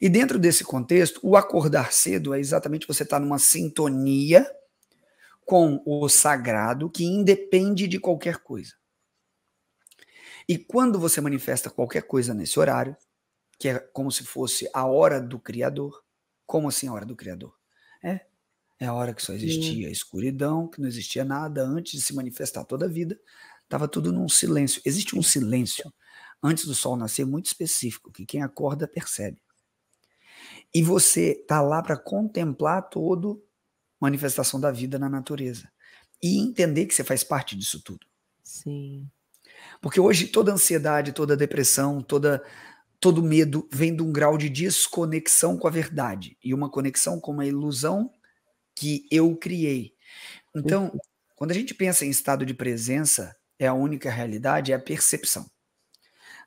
E dentro desse contexto, o acordar cedo é exatamente você estar tá numa sintonia com o sagrado que independe de qualquer coisa. E quando você manifesta qualquer coisa nesse horário, que é como se fosse a hora do Criador, como assim a hora do Criador? É, é a hora que só existia a escuridão, que não existia nada antes de se manifestar toda a vida, estava tudo num silêncio. Existe um silêncio antes do sol nascer muito específico, que quem acorda percebe. E você está lá para contemplar todo manifestação da vida na natureza e entender que você faz parte disso tudo. Sim. Porque hoje toda ansiedade, toda depressão, toda todo medo vem de um grau de desconexão com a verdade e uma conexão com uma ilusão que eu criei. Então, uhum. quando a gente pensa em estado de presença, é a única realidade, é a percepção.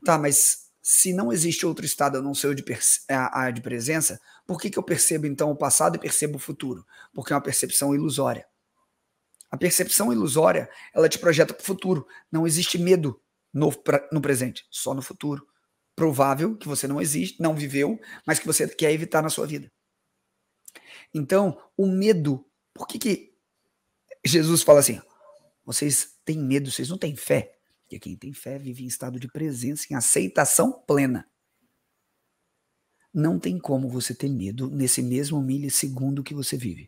Tá, mas se não existe outro estado a não ser o de, a, a de presença, por que, que eu percebo então o passado e percebo o futuro? Porque é uma percepção ilusória. A percepção ilusória, ela te projeta para o futuro. Não existe medo no, pra, no presente, só no futuro. Provável que você não existe, não viveu, mas que você quer evitar na sua vida. Então, o medo, por que, que Jesus fala assim? Vocês têm medo, vocês não têm fé. Porque quem tem fé vive em estado de presença, em aceitação plena. Não tem como você ter medo nesse mesmo milissegundo que você vive.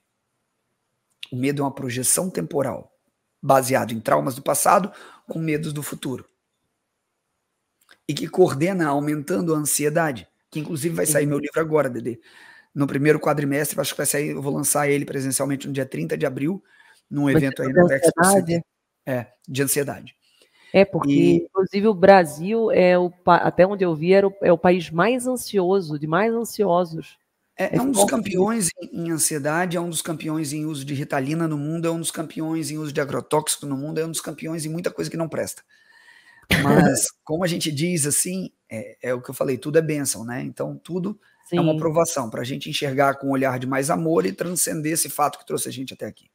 O medo é uma projeção temporal, baseado em traumas do passado com medos do futuro. E que coordena aumentando a ansiedade, que inclusive vai sair meu livro agora, Dedê. No primeiro quadrimestre, acho que vai sair, eu vou lançar ele presencialmente no dia 30 de abril, num evento é aí na Vex. É, de ansiedade. É, porque, e... inclusive, o Brasil, é o, até onde eu vi, era o, é o país mais ansioso, de mais ansiosos. É, é, é um dos campeões em, em, ansiedade, é um dos campeões em uso de ritalina no mundo, é um dos campeões em uso de agrotóxico no mundo, é um dos campeões em muita coisa que não presta. Mas, como a gente diz assim, é, é o que eu falei, tudo é bênção, né? Então, tudo Sim. é uma aprovação para a gente enxergar com um olhar de mais amor e transcender esse fato que trouxe a gente até aqui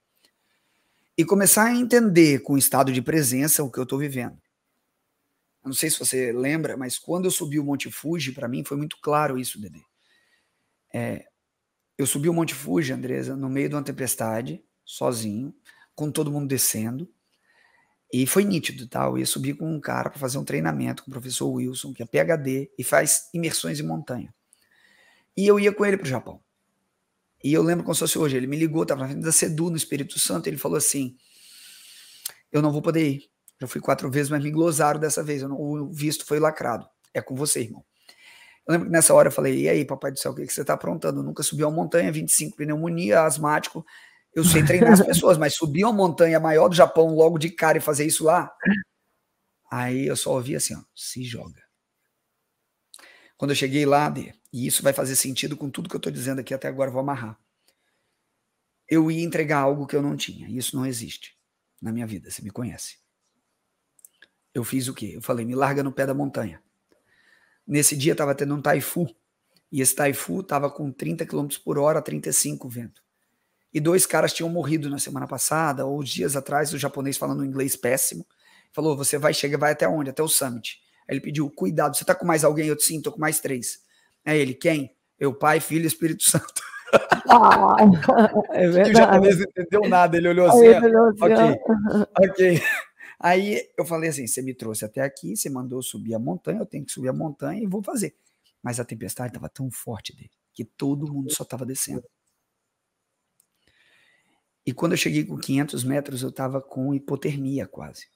e começar a entender com o estado de presença o que eu estou vivendo. Eu não sei se você lembra, mas quando eu subi o Monte Fuji, para mim foi muito claro isso, Dede. É, eu subi o Monte Fuji, Andresa, no meio de uma tempestade, sozinho, com todo mundo descendo. E foi nítido, tá? Eu ia subir com um cara para fazer um treinamento com o professor Wilson, que é PhD e faz imersões em montanha. E eu ia com ele para o Japão. E eu lembro como se fosse hoje. Ele me ligou, estava na frente da Sedu, no Espírito Santo. Ele falou assim: Eu não vou poder ir. Já fui quatro vezes, mas me glosaram dessa vez. Não, o visto foi lacrado. É com você, irmão. Eu lembro que nessa hora eu falei: E aí, papai do céu, o que, que você está aprontando? Eu nunca subi uma montanha, 25, pneumonia, asmático. Eu sei treinar as pessoas, mas subir uma montanha maior do Japão logo de cara e fazer isso lá. Aí eu só ouvi assim: ó, se joga. Quando eu cheguei lá, e isso vai fazer sentido com tudo que eu estou dizendo aqui até agora, vou amarrar. Eu ia entregar algo que eu não tinha. Isso não existe na minha vida, você me conhece. Eu fiz o quê? Eu falei, me larga no pé da montanha. Nesse dia estava tendo um taifu, e esse taifu estava com 30 km por hora, 35 vento. E dois caras tinham morrido na semana passada, ou dias atrás, o japonês falando inglês péssimo. Falou: você vai chegar, vai até onde? Até o summit. Ele pediu, cuidado, você tá com mais alguém? Eu disse, sim, tô com mais três. É ele, quem? Eu, pai, filho e Espírito Santo. Ah, é verdade. o japonês não entendeu nada, ele olhou assim. Ele olhou assim ok, ok. Aí eu falei assim: você me trouxe até aqui, você mandou subir a montanha, eu tenho que subir a montanha e vou fazer. Mas a tempestade estava tão forte dele que todo mundo só estava descendo. E quando eu cheguei com 500 metros, eu estava com hipotermia quase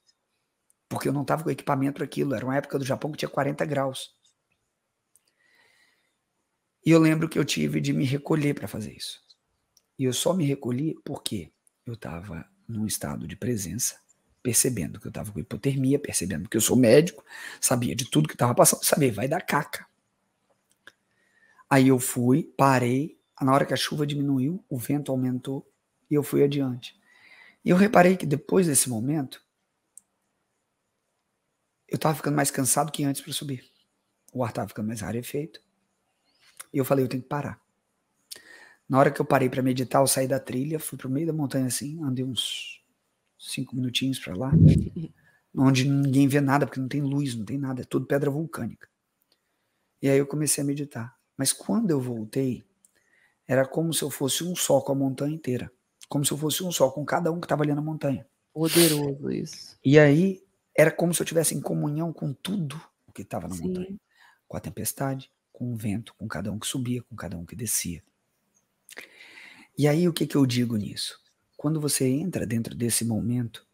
porque eu não estava com equipamento para aquilo. Era uma época do Japão que tinha 40 graus. E eu lembro que eu tive de me recolher para fazer isso. E eu só me recolhi porque eu estava num estado de presença, percebendo que eu estava com hipotermia, percebendo que eu sou médico, sabia de tudo que estava passando, sabia, vai dar caca. Aí eu fui, parei, na hora que a chuva diminuiu, o vento aumentou e eu fui adiante. E eu reparei que depois desse momento, eu tava ficando mais cansado que antes para subir. O ar tava ficando mais rarefeito. E eu falei, eu tenho que parar. Na hora que eu parei para meditar, eu saí da trilha, fui pro meio da montanha assim, andei uns cinco minutinhos para lá, onde ninguém vê nada, porque não tem luz, não tem nada, é tudo pedra vulcânica. E aí eu comecei a meditar. Mas quando eu voltei, era como se eu fosse um só com a montanha inteira. Como se eu fosse um só com cada um que estava ali na montanha. Poderoso isso. E aí era como se eu tivesse em comunhão com tudo o que estava na Sim. montanha. Com a tempestade, com o vento, com cada um que subia, com cada um que descia. E aí o que, que eu digo nisso? Quando você entra dentro desse momento,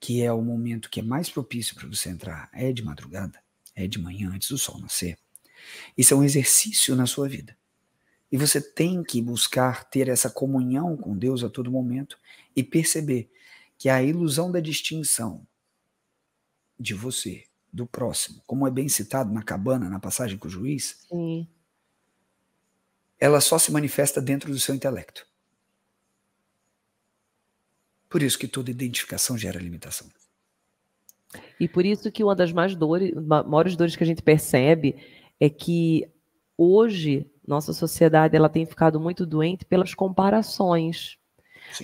que é o momento que é mais propício para você entrar, é de madrugada, é de manhã, antes do sol nascer. Isso é um exercício na sua vida. E você tem que buscar ter essa comunhão com Deus a todo momento e perceber que a ilusão da distinção de você, do próximo, como é bem citado na cabana, na passagem com o juiz, Sim. ela só se manifesta dentro do seu intelecto. Por isso que toda identificação gera limitação. E por isso que uma das mais dores, maiores dores que a gente percebe é que hoje nossa sociedade ela tem ficado muito doente pelas comparações.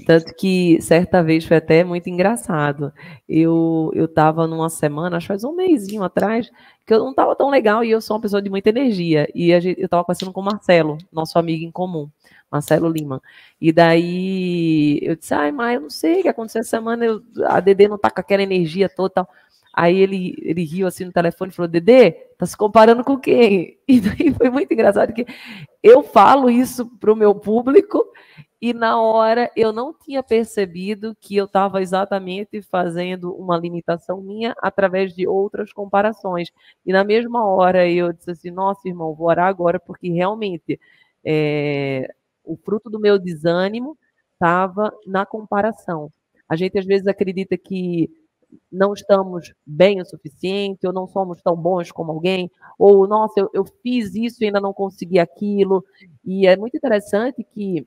Tanto que certa vez foi até muito engraçado. Eu eu estava numa semana, acho que faz um mêsinho atrás, que eu não estava tão legal e eu sou uma pessoa de muita energia. E gente, eu estava conversando com o Marcelo, nosso amigo em comum, Marcelo Lima. E daí eu disse, ai, mas eu não sei o que aconteceu essa semana, eu, a Dedê não está com aquela energia toda Aí ele, ele riu assim no telefone e falou: Dedê, tá se comparando com quem? E daí foi muito engraçado que eu falo isso para o meu público e na hora eu não tinha percebido que eu estava exatamente fazendo uma limitação minha através de outras comparações. E na mesma hora eu disse assim: nossa, irmão, vou orar agora, porque realmente é, o fruto do meu desânimo estava na comparação. A gente às vezes acredita que não estamos bem o suficiente, ou não somos tão bons como alguém, ou, nossa, eu, eu fiz isso e ainda não consegui aquilo. E é muito interessante que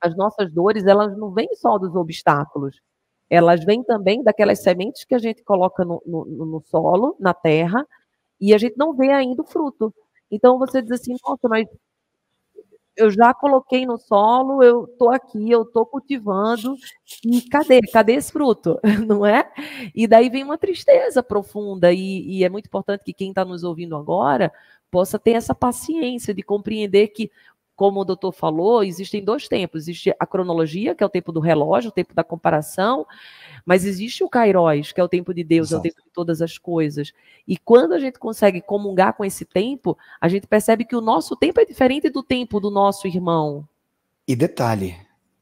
as nossas dores, elas não vêm só dos obstáculos, elas vêm também daquelas sementes que a gente coloca no, no, no solo, na terra, e a gente não vê ainda o fruto. Então você diz assim, nossa, mas eu já coloquei no solo, eu estou aqui, eu estou cultivando, e cadê? Cadê esse fruto? Não é? E daí vem uma tristeza profunda, e, e é muito importante que quem está nos ouvindo agora possa ter essa paciência de compreender que, como o doutor falou, existem dois tempos: existe a cronologia, que é o tempo do relógio, o tempo da comparação, mas existe o Kairos, que é o tempo de Deus, Exato. é o tempo de todas as coisas. E quando a gente consegue comungar com esse tempo, a gente percebe que o nosso tempo é diferente do tempo do nosso irmão. E detalhe,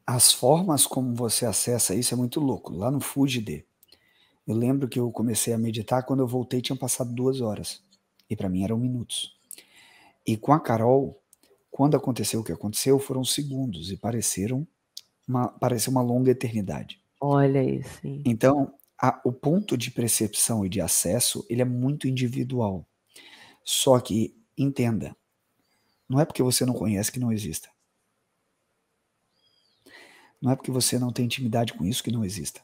as formas como você acessa isso é muito louco. Lá no Fugide, eu lembro que eu comecei a meditar, quando eu voltei tinham passado duas horas. E para mim eram minutos. E com a Carol, quando aconteceu o que aconteceu, foram segundos e pareceram uma, pareceu uma longa eternidade. Olha isso. Hein? Então, a, o ponto de percepção e de acesso, ele é muito individual. Só que, entenda, não é porque você não conhece que não exista. Não é porque você não tem intimidade com isso que não exista.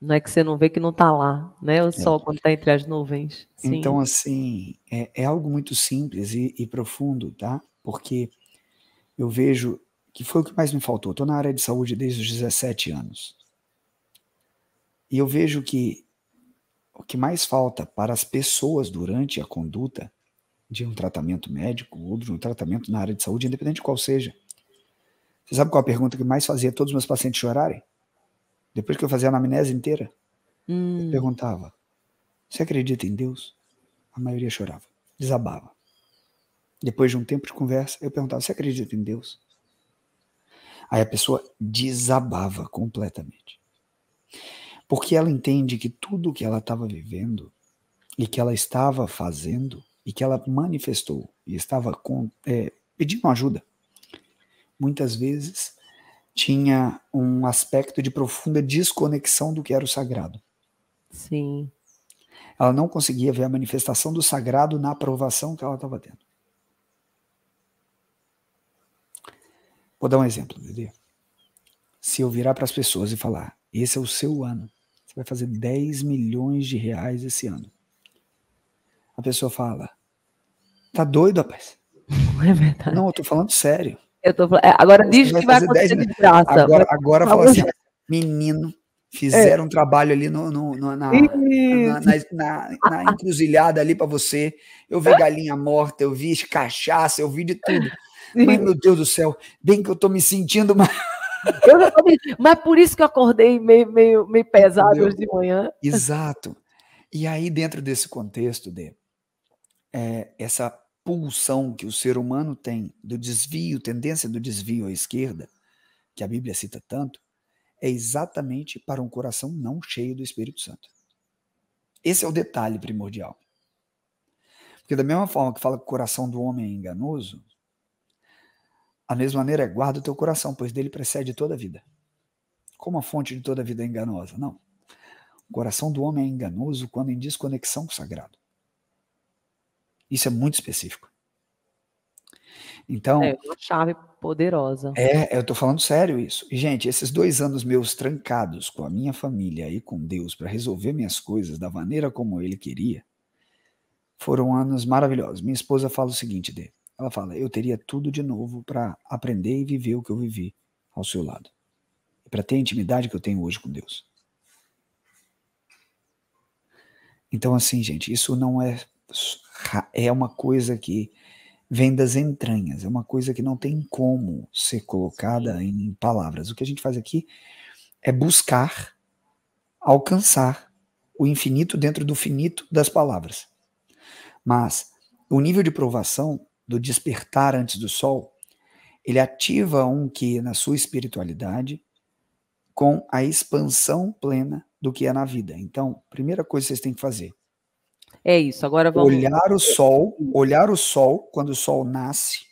Não é que você não vê que não está lá, né? O é. sol quando está entre as nuvens. Sim. Então, assim, é, é, algo muito simples e, e, profundo, tá? Porque eu vejo que foi o que mais me faltou. Estou na área de saúde desde os 17 anos. E eu vejo que o que mais falta para as pessoas durante a conduta de um tratamento médico ou de um tratamento na área de saúde, independente de qual seja. Você sabe qual é a pergunta que mais fazia todos os meus pacientes chorarem? Depois que eu fazia a anamnese inteira, hum. eu perguntava: Você acredita em Deus? A maioria chorava, desabava. Depois de um tempo de conversa, eu perguntava: Você acredita em Deus? Aí a pessoa desabava completamente. Porque ela entende que tudo que ela estava vivendo e que ela estava fazendo e que ela manifestou e estava com, é, pedindo ajuda, muitas vezes tinha um aspecto de profunda desconexão do que era o sagrado. Sim. Ela não conseguia ver a manifestação do sagrado na aprovação que ela estava tendo. Vou dar um exemplo, Dedê. Se eu virar para as pessoas e falar, esse é o seu ano, você vai fazer 10 milhões de reais esse ano. A pessoa fala: Tá doido, rapaz? É verdade. Não, eu tô falando sério. Eu tô é, Agora diz que vai acontecer de graça. Agora, agora fala assim: menino, fizeram é. um trabalho ali no, no, no na, na, na, na, encruzilhada ali para você. Eu vi galinha morta, eu vi cachaça, eu vi de tudo. Mas, meu Deus do céu, bem que eu tô me sentindo mais. Eu já Mas por isso que eu acordei meio, meio, meio pesado Entendeu? hoje de manhã. Exato. E aí, dentro desse contexto, de é, essa pulsão que o ser humano tem do desvio, tendência do desvio à esquerda, que a Bíblia cita tanto, é exatamente para um coração não cheio do Espírito Santo. Esse é o detalhe primordial. Porque da mesma forma que fala que o coração do homem é enganoso, a mesma maneira, é guarda o teu coração, pois dele precede toda a vida. Como a fonte de toda a vida é enganosa? Não. O coração do homem é enganoso quando em desconexão com o sagrado. Isso é muito específico. Então. É, é uma chave poderosa. É, eu estou falando sério isso. E, gente, esses dois anos meus trancados com a minha família e com Deus para resolver minhas coisas da maneira como ele queria, foram anos maravilhosos. Minha esposa fala o seguinte dele: ela fala: Eu teria tudo de novo para aprender e viver o que eu vivi ao seu lado. para ter a intimidade que eu tenho hoje com Deus. Então, assim, gente, isso não é. É uma coisa que vem das entranhas, é uma coisa que não tem como ser colocada em palavras. O que a gente faz aqui é buscar alcançar o infinito dentro do finito das palavras. Mas o nível de provação do despertar antes do sol, ele ativa um que é na sua espiritualidade com a expansão plena do que é na vida. Então, primeira coisa que vocês têm que fazer. É isso, agora vamos olhar o sol, olhar o sol quando o sol nasce.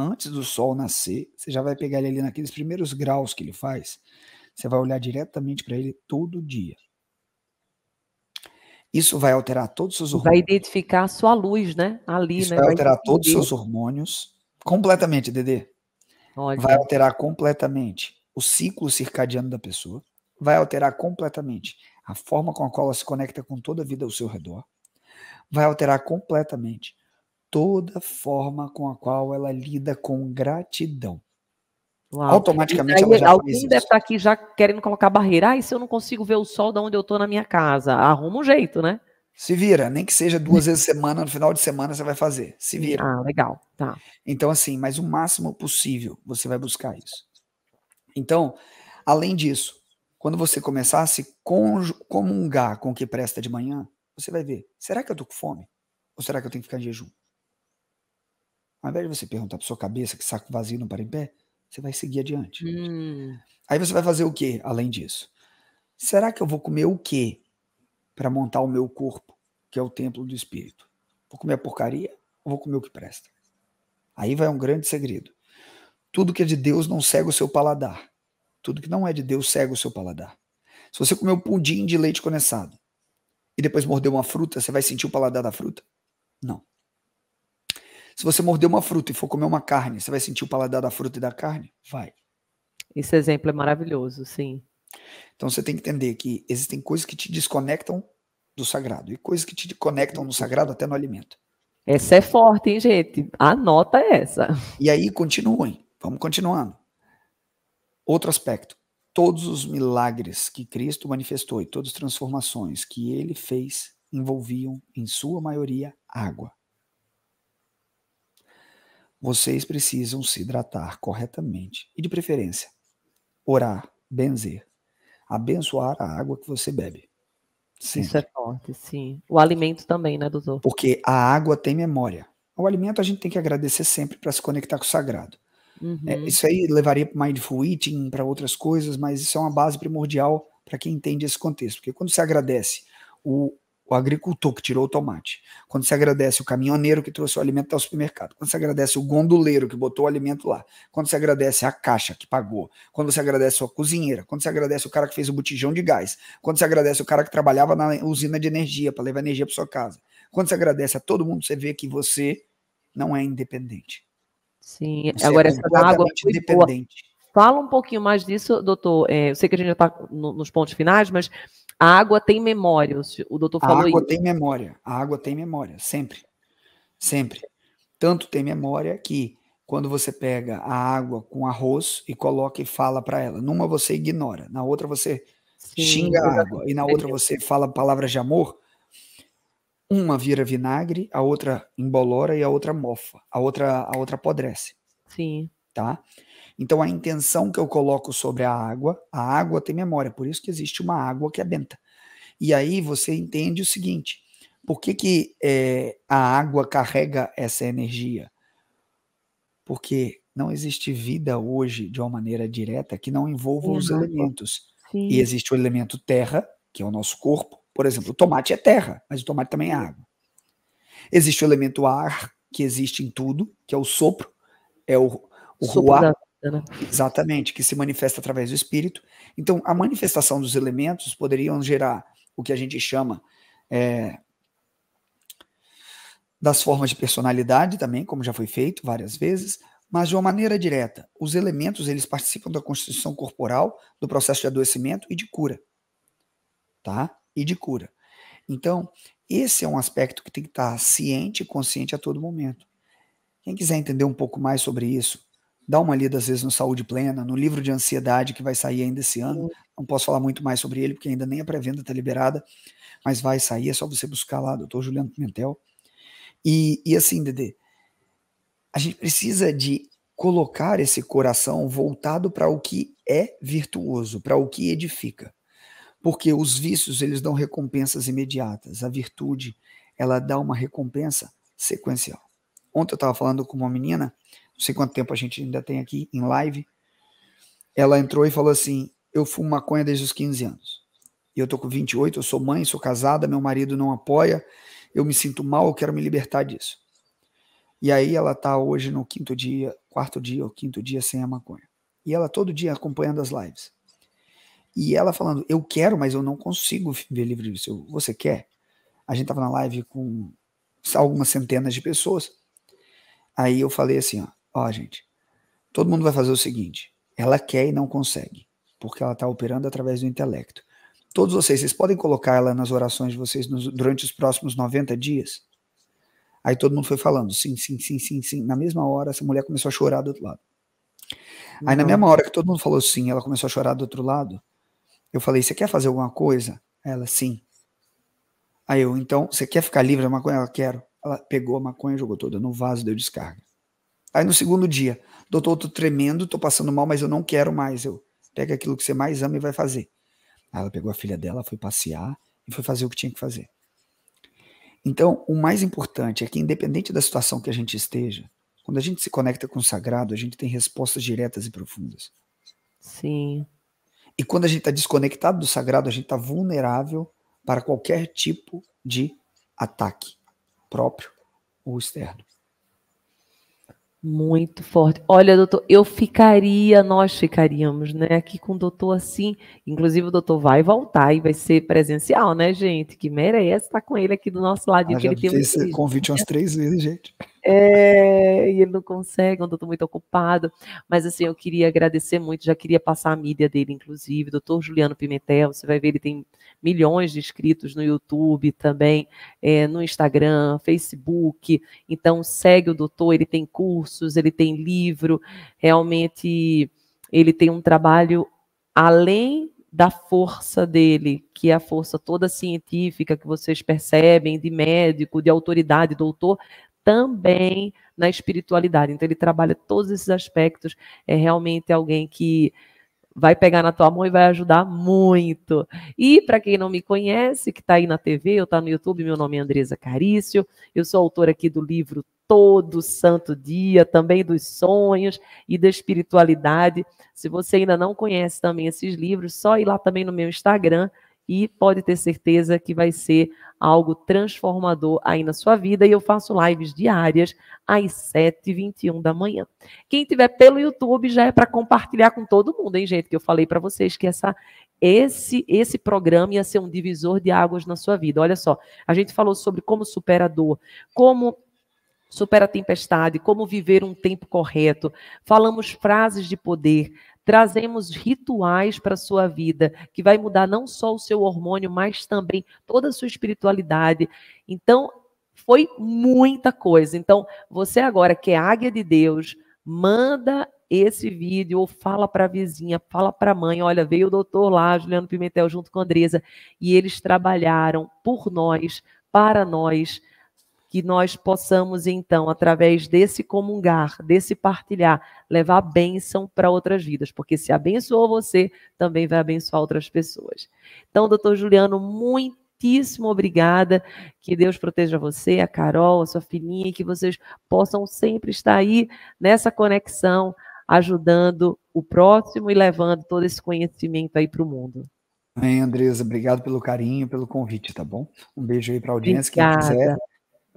Antes do sol nascer, você já vai pegar ele ali naqueles primeiros graus que ele faz. Você vai olhar diretamente para ele todo dia. Isso vai alterar todos os seus hormônios. Vai identificar a sua luz, né? Ali, Isso né? Vai, vai alterar todos os seus hormônios completamente, Dedê. Olha. Vai alterar completamente o ciclo circadiano da pessoa. Vai alterar completamente a forma com a qual ela se conecta com toda a vida ao seu redor. Vai alterar completamente toda a forma com a qual ela lida com gratidão. Uau. Automaticamente é aí, Alguém deve estar tá aqui já querendo colocar barreira. Ah, e se eu não consigo ver o sol da onde eu estou na minha casa? Arruma um jeito, né? Se vira, nem que seja duas vezes semana, no final de semana você vai fazer. Se vira. Ah, legal. Tá. Então, assim, mas o máximo possível você vai buscar isso. Então, além disso, quando você começar a se comungar com o que presta de manhã, você vai ver: será que eu tô com fome? Ou será que eu tenho que ficar em jejum? Ao invés de você perguntar para sua cabeça que saco vazio não para em pé, você vai seguir adiante. Né? Hum. Aí você vai fazer o que além disso? Será que eu vou comer o que para montar o meu corpo, que é o templo do espírito? Vou comer a porcaria ou vou comer o que presta? Aí vai um grande segredo. Tudo que é de Deus não cega o seu paladar. Tudo que não é de Deus cega o seu paladar. Se você comer um pudim de leite condensado e depois morder uma fruta, você vai sentir o paladar da fruta? Não. Se você morder uma fruta e for comer uma carne, você vai sentir o paladar da fruta e da carne? Vai. Esse exemplo é maravilhoso, sim. Então você tem que entender que existem coisas que te desconectam do sagrado e coisas que te conectam no sagrado até no alimento. Essa é forte, hein, gente? Anota essa. E aí continuem. Vamos continuando. Outro aspecto. Todos os milagres que Cristo manifestou e todas as transformações que ele fez envolviam, em sua maioria, água. Vocês precisam se hidratar corretamente e, de preferência, orar, benzer, abençoar a água que você bebe. Sim. Isso é forte, sim. O alimento também, né, doutor? Porque a água tem memória. O alimento a gente tem que agradecer sempre para se conectar com o sagrado. É, uhum. É, isso aí levaria para mindful eating, para outras coisas, mas isso é uma base primordial para quem entende esse contexto. Porque quando se agradece o o agricultor que tirou o tomate, quando se agradece o caminhoneiro que trouxe o alimento ao supermercado, quando se agradece o gondoleiro que botou o alimento lá, quando se agradece a caixa que pagou, quando se agradece a cozinheira, quando se agradece o cara que fez o botijão de gás, quando se agradece o cara que trabalhava na usina de energia para levar energia para sua casa, quando se agradece a todo mundo, você vê que você não é independente. Sim, você é agora é essa água independente. Boa. Fala um pouquinho mais disso, doutor. É, eu sei que a gente já está no, nos pontos finais, mas a água tem memória, o doutor falou isso. A água isso. tem memória, a água tem memória, sempre. Sempre. Tanto tem memória que quando você pega a água com arroz e coloca e fala para ela, numa você ignora, na outra você Sim, xinga a água e na outra você fala palavras de amor, uma vira vinagre, a outra embolora e a outra mofa, a outra a outra apodrece. Sim. Tá? Então a intenção que eu coloco sobre a água, a água tem memória, por isso que existe uma água que é benta. E aí você entende o seguinte: por que, que é, a água carrega essa energia? Porque não existe vida hoje de uma maneira direta que não envolva os elementos. Sim. E existe o elemento terra, que é o nosso corpo. Por exemplo, o tomate é terra, mas o tomate também é água. Existe o elemento ar, que existe em tudo, que é o sopro, é o, o ruar, né? Exatamente, que se manifesta através do espírito. Então, a manifestação dos elementos poderiam gerar o que a gente chama é, das formas de personalidade também, como já foi feito várias vezes, mas de uma maneira direta. Os elementos eles participam da constituição corporal, do processo de adoecimento e de cura, tá? E de cura. Então, esse é um aspecto que tem que estar ciente e consciente a todo momento. Quem quiser entender um pouco mais sobre isso, dá uma lida às vezes no Saúde Plena, no livro de ansiedade que vai sair ainda esse ano. Não posso falar muito mais sobre ele, porque ainda nem a pré-venda está liberada, mas vai sair, é só você buscar lá, doutor Juliano Pimentel. E, e assim, Dede, a gente precisa de colocar esse coração voltado para o que é virtuoso, para o que edifica. Porque os vícios, eles dão recompensas imediatas. A virtude, ela dá uma recompensa sequencial. Ontem eu estava falando com uma menina não sei quanto tempo a gente ainda tem aqui em live. Ela entrou e falou assim: Eu fumo maconha desde os 15 anos. E eu tô com 28, eu sou mãe, sou casada, meu marido não apoia, eu me sinto mal, eu quero me libertar disso. E aí ela tá hoje no quinto dia, quarto dia ou quinto dia sem a maconha. E ela todo dia acompanhando as lives. E ela falando: Eu quero, mas eu não consigo ver livre disso. Você quer? A gente tava na live com algumas centenas de pessoas. Aí eu falei assim: ó, Ó, gente, todo mundo vai fazer o seguinte: ela quer e não consegue, porque ela está operando através do intelecto. Todos vocês, vocês podem colocar ela nas orações de vocês nos, durante os próximos 90 dias? Aí todo mundo foi falando, sim, sim, sim, sim, sim. Na mesma hora, essa mulher começou a chorar do outro lado. Aí na mesma hora que todo mundo falou sim, ela começou a chorar do outro lado. Eu falei, você quer fazer alguma coisa? Ela, sim. Aí eu, então, você quer ficar livre da maconha? Ela, quero. Ela pegou a maconha jogou toda no vaso, deu descarga. Aí no segundo dia, doutor, tô tremendo, tô passando mal, mas eu não quero mais. Eu pega aquilo que você mais ama e vai fazer. Aí ela pegou a filha dela, foi passear e foi fazer o que tinha que fazer. Então, o mais importante é que, independente da situação que a gente esteja, quando a gente se conecta com o sagrado, a gente tem respostas diretas e profundas. Sim. E quando a gente está desconectado do sagrado, a gente está vulnerável para qualquer tipo de ataque, próprio ou externo. Muito forte. Olha, doutor, eu ficaria, nós ficaríamos, né, aqui com o doutor assim. Inclusive, o doutor vai voltar e vai ser presencial, né, gente? Que merece estar com ele aqui do nosso lado. Ah, já ele tem esse convite umas três vezes, gente. É, e ele não consegue, eu estou muito ocupado. Mas assim, eu queria agradecer muito, já queria passar a mídia dele, inclusive, doutor Juliano Pimentel, você vai ver, ele tem milhões de inscritos no YouTube também, é, no Instagram, Facebook. Então, segue o doutor, ele tem cursos, ele tem livro, realmente ele tem um trabalho além da força dele, que é a força toda científica que vocês percebem, de médico, de autoridade, doutor, também na espiritualidade. Então ele trabalha todos esses aspectos. É realmente alguém que vai pegar na tua mão e vai ajudar muito. E para quem não me conhece, que está aí na TV, eu está no YouTube, meu nome é Andresa Carício, eu sou autora aqui do livro Todo Santo Dia, também dos sonhos e da espiritualidade. Se você ainda não conhece também esses livros, só ir lá também no meu Instagram, e pode ter certeza que vai ser algo transformador aí na sua vida. E eu faço lives diárias às 7h21 da manhã. Quem tiver pelo YouTube já é para compartilhar com todo mundo, hein, gente? Que eu falei para vocês que essa. Esse, esse programa ia ser um divisor de águas na sua vida. Olha só, a gente falou sobre como superar a dor, como supera a tempestade, como viver um tempo correto. Falamos frases de poder, trazemos rituais para a sua vida, que vai mudar não só o seu hormônio, mas também toda a sua espiritualidade. Então, foi muita coisa. Então, você agora que é águia de Deus, manda esse vídeo ou fala para a vizinha, fala para a mãe, olha, veio o doutor lá, Juliano Pimentel, junto com a Andresa, e eles trabalharam por nós, para nós, que nós possamos, então, através desse comungar, desse partilhar, levar bênção para outras vidas, porque se abençoou você, também vai abençoar outras pessoas. Então, doutor Juliano, muitíssimo obrigada. Que Deus proteja você, a Carol, a sua filhinha, e que vocês possam sempre estar aí nessa conexão, ajudando o próximo e levando todo esse conhecimento aí para o mundo. Amém, Andresa. Obrigado pelo carinho, pelo convite, tá bom? Um beijo aí para a audiência, Obrigada. quem quiser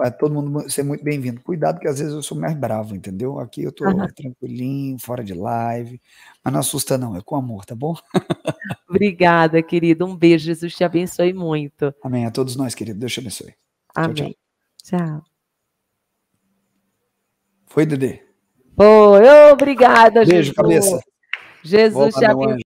Vai todo mundo ser muito bem-vindo. Cuidado, que às vezes eu sou mais bravo, entendeu? Aqui eu tô uhum. tranquilinho, fora de live. Mas não assusta, não, é com amor, tá bom? Obrigada, querido. Um beijo. Jesus te abençoe muito. Amém. A todos nós, querido. Deus te abençoe. Amém. Tchau. tchau. tchau. Foi, Dedê? Foi. Obrigada, Beijo, Jesus. cabeça. Jesus te abençoe.